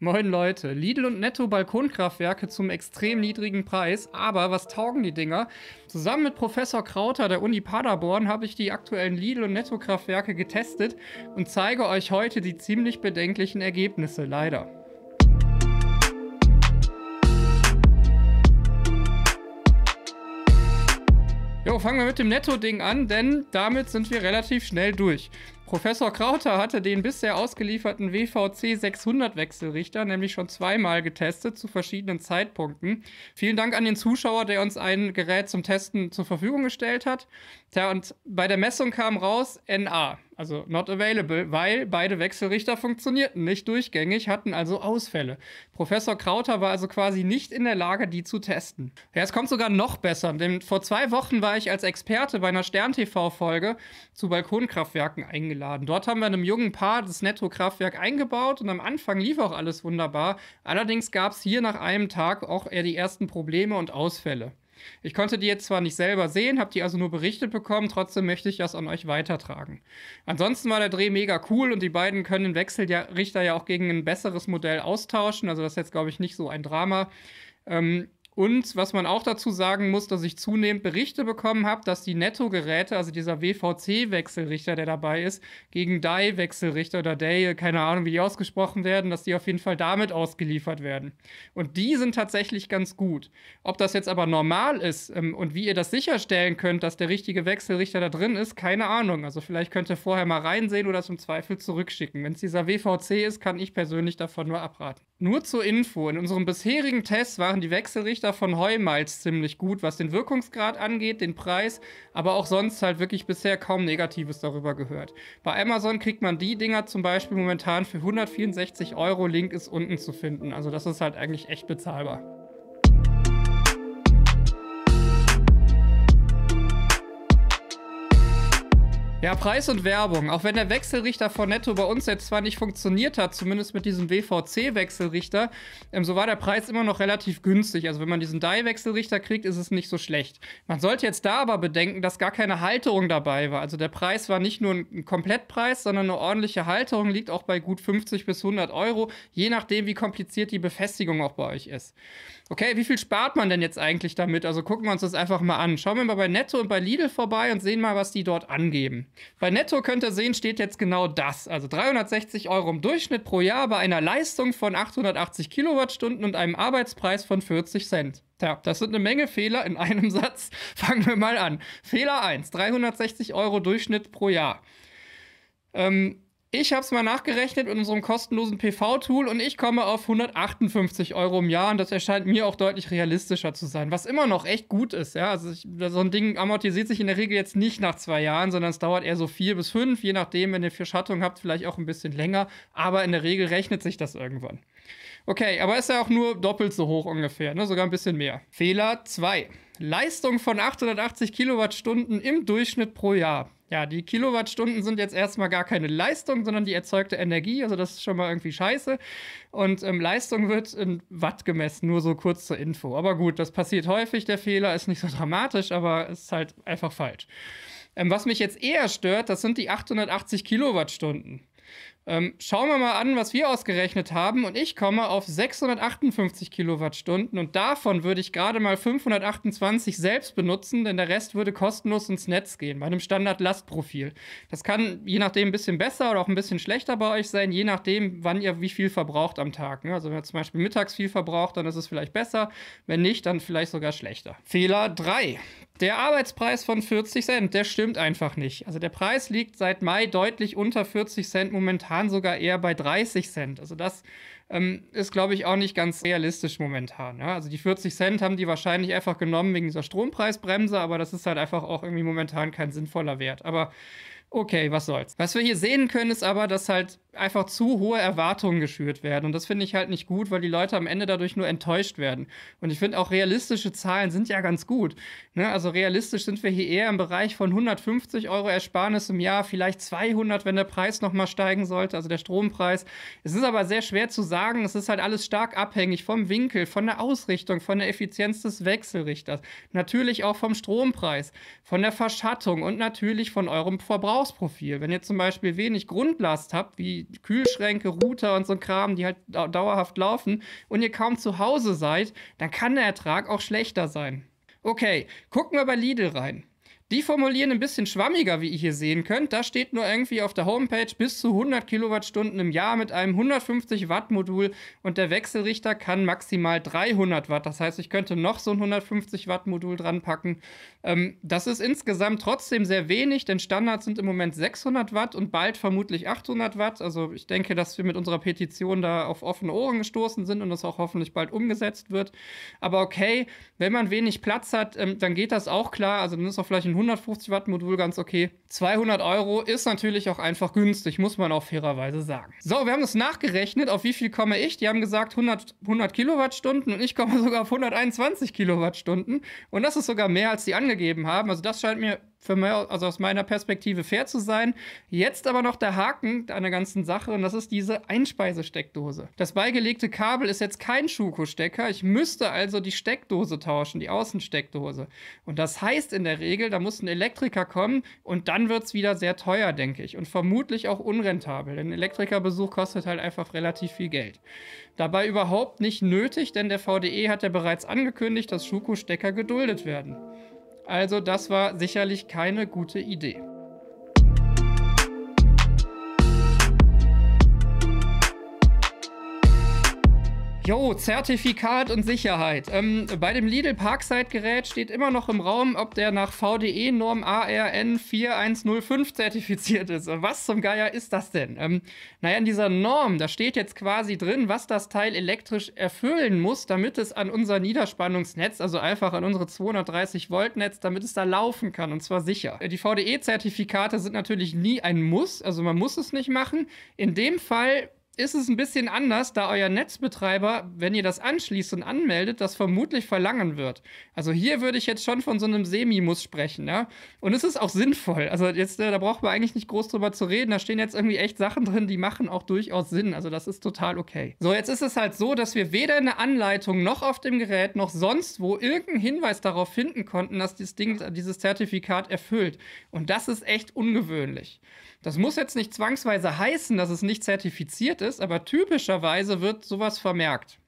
Moin Leute, Lidl und Netto Balkonkraftwerke zum extrem niedrigen Preis, aber was taugen die Dinger? Zusammen mit Professor Krauter der Uni Paderborn habe ich die aktuellen Lidl und Netto Kraftwerke getestet und zeige euch heute die ziemlich bedenklichen Ergebnisse, leider. Jo, fangen wir mit dem Netto-Ding an, denn damit sind wir relativ schnell durch. Professor Krauter hatte den bisher ausgelieferten WVC 600 Wechselrichter nämlich schon zweimal getestet zu verschiedenen Zeitpunkten. Vielen Dank an den Zuschauer, der uns ein Gerät zum Testen zur Verfügung gestellt hat. Tja, und bei der Messung kam raus NA also not available, weil beide Wechselrichter funktionierten nicht durchgängig, hatten also Ausfälle. Professor Krauter war also quasi nicht in der Lage, die zu testen. Ja, es kommt sogar noch besser, denn vor zwei Wochen war ich als Experte bei einer Stern-TV-Folge zu Balkonkraftwerken eingeladen. Dort haben wir einem jungen Paar das Netto-Kraftwerk eingebaut und am Anfang lief auch alles wunderbar. Allerdings gab es hier nach einem Tag auch eher die ersten Probleme und Ausfälle. Ich konnte die jetzt zwar nicht selber sehen, habe die also nur berichtet bekommen, trotzdem möchte ich das an euch weitertragen. Ansonsten war der Dreh mega cool und die beiden können Wechselrichter ja auch gegen ein besseres Modell austauschen, also das ist jetzt, glaube ich, nicht so ein Drama. Ähm, und was man auch dazu sagen muss, dass ich zunehmend Berichte bekommen habe, dass die Netto-Geräte, also dieser WVC-Wechselrichter, der dabei ist, gegen DAI-Wechselrichter oder DAI, keine Ahnung, wie die ausgesprochen werden, dass die auf jeden Fall damit ausgeliefert werden. Und die sind tatsächlich ganz gut. Ob das jetzt aber normal ist ähm, und wie ihr das sicherstellen könnt, dass der richtige Wechselrichter da drin ist, keine Ahnung. Also vielleicht könnt ihr vorher mal reinsehen oder es im Zweifel zurückschicken. Wenn es dieser WVC ist, kann ich persönlich davon nur abraten. Nur zur Info, in unserem bisherigen Test waren die Wechselrichter von Heumalz ziemlich gut, was den Wirkungsgrad angeht, den Preis, aber auch sonst halt wirklich bisher kaum Negatives darüber gehört. Bei Amazon kriegt man die Dinger zum Beispiel momentan für 164 Euro, Link ist unten zu finden, also das ist halt eigentlich echt bezahlbar. Ja, Preis und Werbung. Auch wenn der Wechselrichter von Netto bei uns jetzt zwar nicht funktioniert hat, zumindest mit diesem WVC-Wechselrichter, ähm, so war der Preis immer noch relativ günstig. Also wenn man diesen Dye-Wechselrichter kriegt, ist es nicht so schlecht. Man sollte jetzt da aber bedenken, dass gar keine Halterung dabei war. Also der Preis war nicht nur ein Komplettpreis, sondern eine ordentliche Halterung liegt auch bei gut 50 bis 100 Euro, je nachdem, wie kompliziert die Befestigung auch bei euch ist. Okay, wie viel spart man denn jetzt eigentlich damit? Also gucken wir uns das einfach mal an. Schauen wir mal bei Netto und bei Lidl vorbei und sehen mal, was die dort angeben. Bei Netto könnt ihr sehen, steht jetzt genau das. Also 360 Euro im Durchschnitt pro Jahr bei einer Leistung von 880 Kilowattstunden und einem Arbeitspreis von 40 Cent. Tja, das sind eine Menge Fehler in einem Satz. Fangen wir mal an. Fehler 1, 360 Euro Durchschnitt pro Jahr. Ähm, ich habe es mal nachgerechnet in unserem kostenlosen PV-Tool und ich komme auf 158 Euro im Jahr und das erscheint mir auch deutlich realistischer zu sein, was immer noch echt gut ist. Ja? Also ich, so ein Ding amortisiert sich in der Regel jetzt nicht nach zwei Jahren, sondern es dauert eher so vier bis fünf, je nachdem, wenn ihr Verschattung habt, vielleicht auch ein bisschen länger, aber in der Regel rechnet sich das irgendwann. Okay, aber ist ja auch nur doppelt so hoch ungefähr, ne? sogar ein bisschen mehr. Fehler 2. Leistung von 880 Kilowattstunden im Durchschnitt pro Jahr. Ja, die Kilowattstunden sind jetzt erstmal gar keine Leistung, sondern die erzeugte Energie. Also das ist schon mal irgendwie scheiße. Und ähm, Leistung wird in Watt gemessen, nur so kurz zur Info. Aber gut, das passiert häufig. Der Fehler ist nicht so dramatisch, aber ist halt einfach falsch. Ähm, was mich jetzt eher stört, das sind die 880 Kilowattstunden. Ähm, schauen wir mal an, was wir ausgerechnet haben. Und ich komme auf 658 Kilowattstunden. Und davon würde ich gerade mal 528 selbst benutzen, denn der Rest würde kostenlos ins Netz gehen, bei einem Standard-Lastprofil. Das kann je nachdem ein bisschen besser oder auch ein bisschen schlechter bei euch sein, je nachdem, wann ihr wie viel verbraucht am Tag. Ne? Also, wenn ihr zum Beispiel mittags viel verbraucht, dann ist es vielleicht besser. Wenn nicht, dann vielleicht sogar schlechter. Fehler 3. Der Arbeitspreis von 40 Cent, der stimmt einfach nicht. Also, der Preis liegt seit Mai deutlich unter 40 Cent momentan momentan sogar eher bei 30 Cent. Also das ähm, ist, glaube ich, auch nicht ganz realistisch momentan. Ja? Also die 40 Cent haben die wahrscheinlich einfach genommen wegen dieser Strompreisbremse, aber das ist halt einfach auch irgendwie momentan kein sinnvoller Wert. Aber okay, was soll's. Was wir hier sehen können, ist aber, dass halt einfach zu hohe Erwartungen geschürt werden. Und das finde ich halt nicht gut, weil die Leute am Ende dadurch nur enttäuscht werden. Und ich finde auch realistische Zahlen sind ja ganz gut. Ne? Also realistisch sind wir hier eher im Bereich von 150 Euro Ersparnis im Jahr, vielleicht 200, wenn der Preis nochmal steigen sollte, also der Strompreis. Es ist aber sehr schwer zu sagen. Es ist halt alles stark abhängig vom Winkel, von der Ausrichtung, von der Effizienz des Wechselrichters. Natürlich auch vom Strompreis, von der Verschattung und natürlich von eurem Verbrauchsprofil. Wenn ihr zum Beispiel wenig Grundlast habt, wie Kühlschränke, Router und so ein Kram, die halt dauerhaft laufen, und ihr kaum zu Hause seid, dann kann der Ertrag auch schlechter sein. Okay, gucken wir bei Lidl rein. Die formulieren ein bisschen schwammiger, wie ihr hier sehen könnt. Da steht nur irgendwie auf der Homepage bis zu 100 Kilowattstunden im Jahr mit einem 150 Watt Modul und der Wechselrichter kann maximal 300 Watt. Das heißt, ich könnte noch so ein 150 Watt Modul dran packen. Ähm, das ist insgesamt trotzdem sehr wenig, denn Standards sind im Moment 600 Watt und bald vermutlich 800 Watt. Also ich denke, dass wir mit unserer Petition da auf offene Ohren gestoßen sind und das auch hoffentlich bald umgesetzt wird. Aber okay, wenn man wenig Platz hat, ähm, dann geht das auch klar. Also dann ist auch vielleicht ein 150 Watt Modul ganz okay. 200 Euro ist natürlich auch einfach günstig, muss man auch fairerweise sagen. So, wir haben das nachgerechnet, auf wie viel komme ich. Die haben gesagt 100, 100 Kilowattstunden und ich komme sogar auf 121 Kilowattstunden. Und das ist sogar mehr, als sie angegeben haben. Also das scheint mir für mich, also aus meiner Perspektive fair zu sein. Jetzt aber noch der Haken an der ganzen Sache und das ist diese Einspeisesteckdose. Das beigelegte Kabel ist jetzt kein Schuko-Stecker. Ich müsste also die Steckdose tauschen, die Außensteckdose. Und das heißt in der Regel, da muss ein Elektriker kommen und dann wird es wieder sehr teuer, denke ich. Und vermutlich auch unrentabel, denn Elektrikerbesuch kostet halt einfach relativ viel Geld. Dabei überhaupt nicht nötig, denn der VDE hat ja bereits angekündigt, dass Schuko-Stecker geduldet werden. Also das war sicherlich keine gute Idee. Jo, Zertifikat und Sicherheit. Ähm, bei dem Lidl Parkside-Gerät steht immer noch im Raum, ob der nach VDE-Norm ARN 4105 zertifiziert ist. Was zum Geier ist das denn? Ähm, naja, in dieser Norm, da steht jetzt quasi drin, was das Teil elektrisch erfüllen muss, damit es an unser Niederspannungsnetz, also einfach an unsere 230-Volt-Netz, damit es da laufen kann und zwar sicher. Äh, die VDE-Zertifikate sind natürlich nie ein Muss, also man muss es nicht machen. In dem Fall ist es ein bisschen anders, da euer Netzbetreiber, wenn ihr das anschließt und anmeldet, das vermutlich verlangen wird. Also hier würde ich jetzt schon von so einem Semi-Muss sprechen, ja. Und es ist auch sinnvoll. Also jetzt, äh, da braucht man eigentlich nicht groß drüber zu reden. Da stehen jetzt irgendwie echt Sachen drin, die machen auch durchaus Sinn. Also das ist total okay. So, jetzt ist es halt so, dass wir weder eine Anleitung noch auf dem Gerät noch sonst wo irgendeinen Hinweis darauf finden konnten, dass dieses Ding dieses Zertifikat erfüllt. Und das ist echt ungewöhnlich. Das muss jetzt nicht zwangsweise heißen, dass es nicht zertifiziert ist, aber typischerweise wird sowas vermerkt.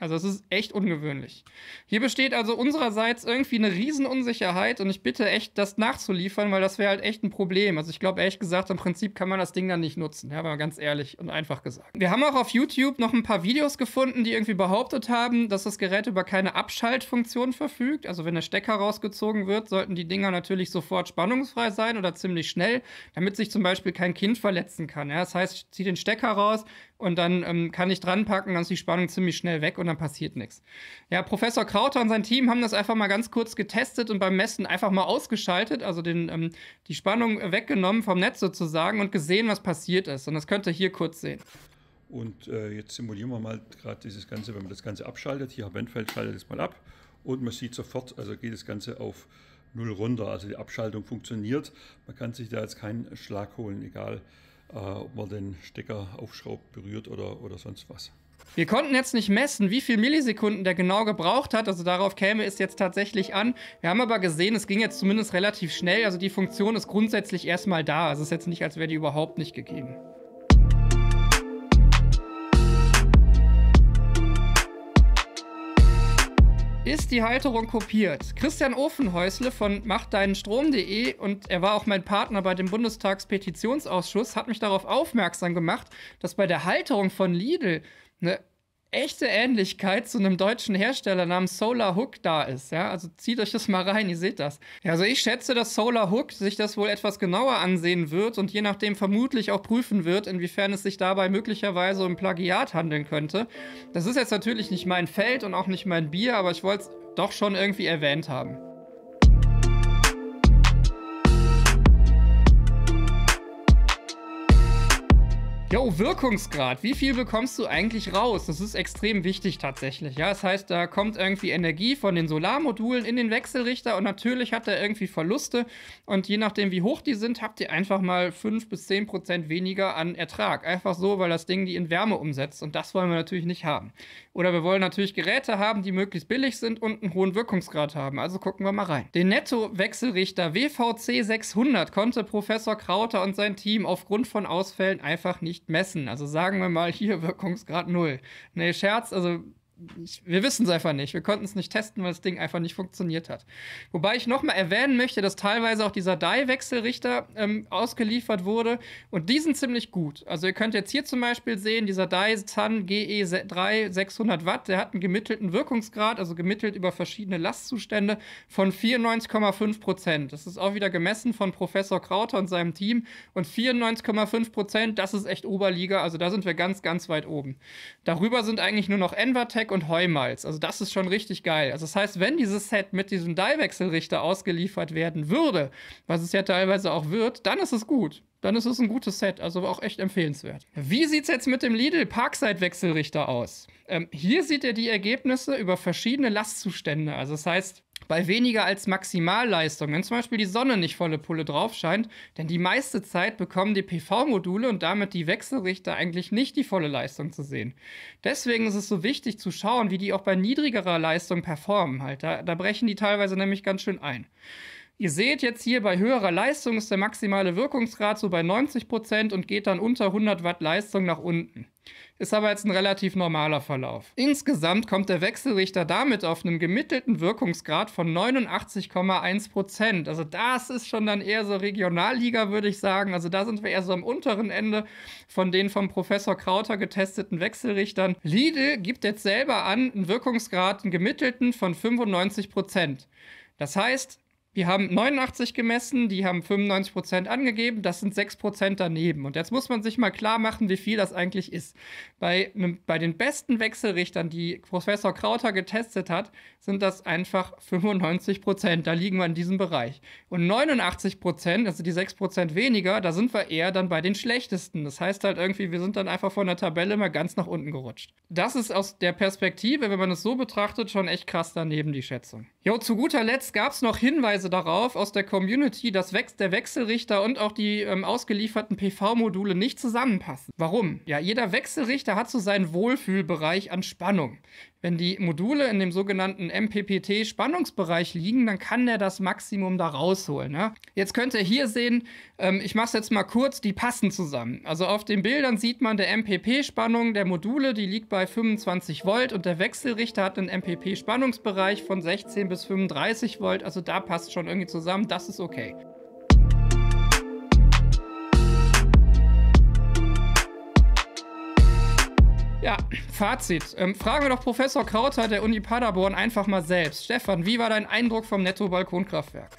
Also es ist echt ungewöhnlich. Hier besteht also unsererseits irgendwie eine Riesenunsicherheit und ich bitte echt, das nachzuliefern, weil das wäre halt echt ein Problem. Also ich glaube ehrlich gesagt, im Prinzip kann man das Ding dann nicht nutzen, ja, mal ganz ehrlich und einfach gesagt. Wir haben auch auf YouTube noch ein paar Videos gefunden, die irgendwie behauptet haben, dass das Gerät über keine Abschaltfunktion verfügt. Also wenn der Stecker rausgezogen wird, sollten die Dinger natürlich sofort spannungsfrei sein oder ziemlich schnell, damit sich zum Beispiel kein Kind verletzen kann. Ja. Das heißt, ich ziehe den Stecker raus, und dann ähm, kann ich dran packen, dann ist die Spannung ziemlich schnell weg und dann passiert nichts. Ja, Professor Krauter und sein Team haben das einfach mal ganz kurz getestet und beim Messen einfach mal ausgeschaltet, also den, ähm, die Spannung weggenommen vom Netz sozusagen und gesehen, was passiert ist. Und das könnt ihr hier kurz sehen. Und äh, jetzt simulieren wir mal gerade dieses Ganze, wenn man das Ganze abschaltet. Hier, Herr Benfeld schaltet es mal ab und man sieht sofort, also geht das Ganze auf Null runter. Also die Abschaltung funktioniert. Man kann sich da jetzt keinen Schlag holen, egal äh, ob man den Stecker aufschraubt, berührt oder, oder sonst was. Wir konnten jetzt nicht messen, wie viele Millisekunden der genau gebraucht hat, also darauf käme es jetzt tatsächlich an. Wir haben aber gesehen, es ging jetzt zumindest relativ schnell, also die Funktion ist grundsätzlich erstmal da. Also es ist jetzt nicht, als wäre die überhaupt nicht gegeben. ist die Halterung kopiert. Christian Ofenhäusle von machtdeinenstrom.de und er war auch mein Partner bei dem Bundestagspetitionsausschuss, hat mich darauf aufmerksam gemacht, dass bei der Halterung von Lidl eine echte Ähnlichkeit zu einem deutschen Hersteller namens Solar Hook da ist. Ja? Also zieht euch das mal rein, ihr seht das. Ja, also ich schätze, dass Solar Hook sich das wohl etwas genauer ansehen wird und je nachdem vermutlich auch prüfen wird, inwiefern es sich dabei möglicherweise um Plagiat handeln könnte. Das ist jetzt natürlich nicht mein Feld und auch nicht mein Bier, aber ich wollte es doch schon irgendwie erwähnt haben. Jo, Wirkungsgrad. Wie viel bekommst du eigentlich raus? Das ist extrem wichtig tatsächlich. Ja, das heißt, da kommt irgendwie Energie von den Solarmodulen in den Wechselrichter und natürlich hat er irgendwie Verluste. Und je nachdem, wie hoch die sind, habt ihr einfach mal 5 bis 10 Prozent weniger an Ertrag. Einfach so, weil das Ding die in Wärme umsetzt. Und das wollen wir natürlich nicht haben. Oder wir wollen natürlich Geräte haben, die möglichst billig sind und einen hohen Wirkungsgrad haben. Also gucken wir mal rein. Den Netto-Wechselrichter WVC 600 konnte Professor Krauter und sein Team aufgrund von Ausfällen einfach nicht nicht messen. Also sagen wir mal hier Wirkungsgrad 0. Nee, Scherz, also ich, wir wissen es einfach nicht. Wir konnten es nicht testen, weil das Ding einfach nicht funktioniert hat. Wobei ich nochmal erwähnen möchte, dass teilweise auch dieser DAI-Wechselrichter ähm, ausgeliefert wurde und die sind ziemlich gut. Also ihr könnt jetzt hier zum Beispiel sehen, dieser DAI Zan GE3 600 Watt, der hat einen gemittelten Wirkungsgrad, also gemittelt über verschiedene Lastzustände von 94,5 Prozent. Das ist auch wieder gemessen von Professor Krauter und seinem Team und 94,5 Prozent, das ist echt Oberliga. Also da sind wir ganz, ganz weit oben. Darüber sind eigentlich nur noch Envatec Dieback und Heumalz. Also das ist schon richtig geil. Also das heißt, wenn dieses Set mit diesem Dye-Wechselrichter ausgeliefert werden würde, was es ja teilweise auch wird, dann ist es gut. Dann ist es ein gutes Set, also auch echt empfehlenswert. Wie sieht es jetzt mit dem Lidl Parkside-Wechselrichter aus? Ähm, hier sieht er die Ergebnisse über verschiedene Lastzustände. Also das heißt, bei weniger als Maximalleistung, wenn zum Beispiel die Sonne nicht volle Pulle drauf scheint, denn die meiste Zeit bekommen die PV-Module und damit die Wechselrichter eigentlich nicht die volle Leistung zu sehen. Deswegen ist es so wichtig zu schauen, wie die auch bei niedrigerer Leistung performen halt. Da, da brechen die teilweise nämlich ganz schön ein. Ihr seht jetzt hier bei höherer Leistung ist der maximale Wirkungsgrad so bei 90% Prozent und geht dann unter 100 Watt Leistung nach unten. Ist aber jetzt ein relativ normaler Verlauf. Insgesamt kommt der Wechselrichter damit auf einen gemittelten Wirkungsgrad von 89,1 Also das ist schon dann eher so Regionalliga, würde ich sagen. Also da sind wir eher so am unteren Ende von den vom Professor Krauter getesteten Wechselrichtern. Lidl gibt jetzt selber an, einen Wirkungsgrad, einen gemittelten von 95 Das heißt, die haben 89 gemessen, die haben 95% Prozent angegeben, das sind 6% Prozent daneben. Und jetzt muss man sich mal klar machen, wie viel das eigentlich ist. Bei, bei den besten Wechselrichtern, die Professor Krauter getestet hat, sind das einfach 95%. Prozent. Da liegen wir in diesem Bereich. Und 89%, Prozent, also die 6% Prozent weniger, da sind wir eher dann bei den schlechtesten. Das heißt halt irgendwie, wir sind dann einfach von der Tabelle mal ganz nach unten gerutscht. Das ist aus der Perspektive, wenn man es so betrachtet, schon echt krass daneben die Schätzung. Jo, zu guter Letzt gab es noch Hinweise Hinweise also darauf aus der Community, dass der Wechselrichter und auch die ähm, ausgelieferten PV-Module nicht zusammenpassen. Warum? Ja, jeder Wechselrichter hat so seinen Wohlfühlbereich an Spannung. Wenn die Module in dem sogenannten MPPT-Spannungsbereich liegen, dann kann der das Maximum da rausholen. Ja? Ne? Jetzt könnt ihr hier sehen, ähm, ich mache es jetzt mal kurz, die passen zusammen. Also auf den Bildern sieht man, der MPP-Spannung der Module, die liegt bei 25 Volt und der Wechselrichter hat einen MPP-Spannungsbereich von 16 bis 35 Volt. Also da passt schon irgendwie zusammen, das ist okay. Ja, Fazit. Ähm, fragen wir doch Professor Krauter der Uni Paderborn einfach mal selbst. Stefan, wie war dein Eindruck vom Netto-Balkonkraftwerk?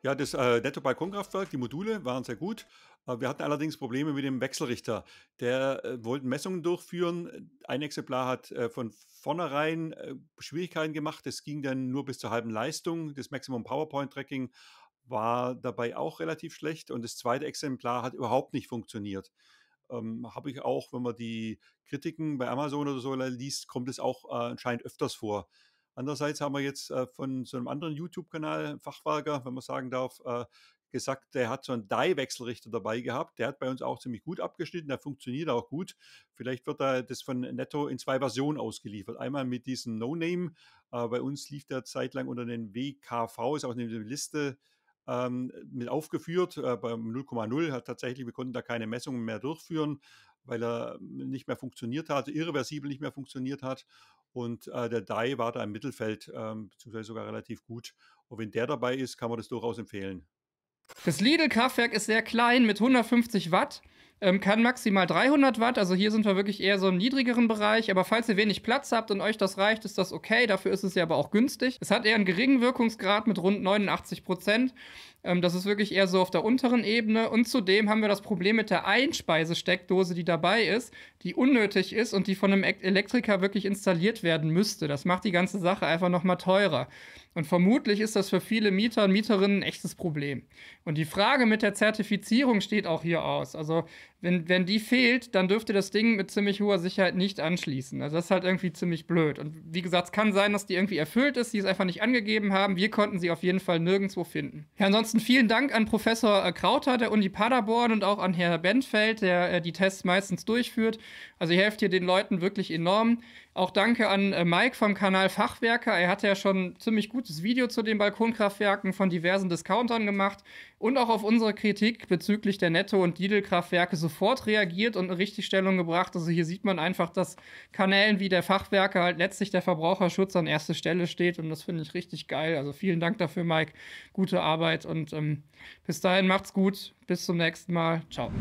Ja, das äh, Netto-Balkonkraftwerk, die Module waren sehr gut. Äh, wir hatten allerdings Probleme mit dem Wechselrichter. Der äh, wollte Messungen durchführen. Ein Exemplar hat äh, von vornherein äh, Schwierigkeiten gemacht. Das ging dann nur bis zur halben Leistung. Das Maximum PowerPoint Tracking war dabei auch relativ schlecht und das zweite Exemplar hat überhaupt nicht funktioniert ähm, habe ich auch, wenn man die Kritiken bei Amazon oder so liest, kommt es auch äh, anscheinend öfters vor. Andererseits haben wir jetzt äh, von so einem anderen YouTube-Kanal, Fachwerker, wenn man sagen darf, äh, gesagt, der hat so einen dai wechselrichter dabei gehabt. Der hat bei uns auch ziemlich gut abgeschnitten, der funktioniert auch gut. Vielleicht wird da das von Netto in zwei Versionen ausgeliefert. Einmal mit diesem No-Name. Äh, bei uns lief der zeitlang unter den WKV, ist auch eine Liste ähm, mit aufgeführt. Äh, beim 0,0 hat tatsächlich, wir konnten da keine Messungen mehr durchführen, weil er nicht mehr funktioniert hat, irreversibel nicht mehr funktioniert hat. Und äh, der DAI war da im Mittelfeld, ähm, beziehungsweise sogar relativ gut. Und wenn der dabei ist, kann man das durchaus empfehlen. Das Lidl-Kraftwerk ist sehr klein mit 150 Watt. Ähm, kann maximal 300 Watt, also hier sind wir wirklich eher so im niedrigeren Bereich. Aber falls ihr wenig Platz habt und euch das reicht, ist das okay. Dafür ist es ja aber auch günstig. Es hat eher einen geringen Wirkungsgrad mit rund 89 Prozent. Ähm, das ist wirklich eher so auf der unteren Ebene. Und zudem haben wir das Problem mit der Einspeisesteckdose, die dabei ist, die unnötig ist und die von einem Elektriker wirklich installiert werden müsste. Das macht die ganze Sache einfach nochmal teurer. Und vermutlich ist das für viele Mieter und Mieterinnen ein echtes Problem. Und die Frage mit der Zertifizierung steht auch hier aus. Also wenn, wenn die fehlt, dann dürfte das Ding mit ziemlich hoher Sicherheit nicht anschließen. Also das ist halt irgendwie ziemlich blöd. Und wie gesagt, es kann sein, dass die irgendwie erfüllt ist, die es einfach nicht angegeben haben. Wir konnten sie auf jeden Fall nirgendwo finden. Ja, ansonsten vielen Dank an Professor äh, Krauter der Uni Paderborn und auch an Herr Bentfeld, der äh, die Tests meistens durchführt. Also ihr helft hier den Leuten wirklich enorm. Auch danke an äh, Mike vom Kanal Fachwerker. Er hatte ja schon ein ziemlich gutes Video zu den Balkonkraftwerken von diversen Discountern gemacht und auch auf unsere Kritik bezüglich der Netto- und Lidl-Kraftwerke sofort reagiert und eine Richtigstellung gebracht. Also hier sieht man einfach, dass Kanälen wie der Fachwerker halt letztlich der Verbraucherschutz an erster Stelle steht und das finde ich richtig geil. Also vielen Dank dafür, Mike. Gute Arbeit und ähm, bis dahin macht's gut. Bis zum nächsten Mal. Ciao.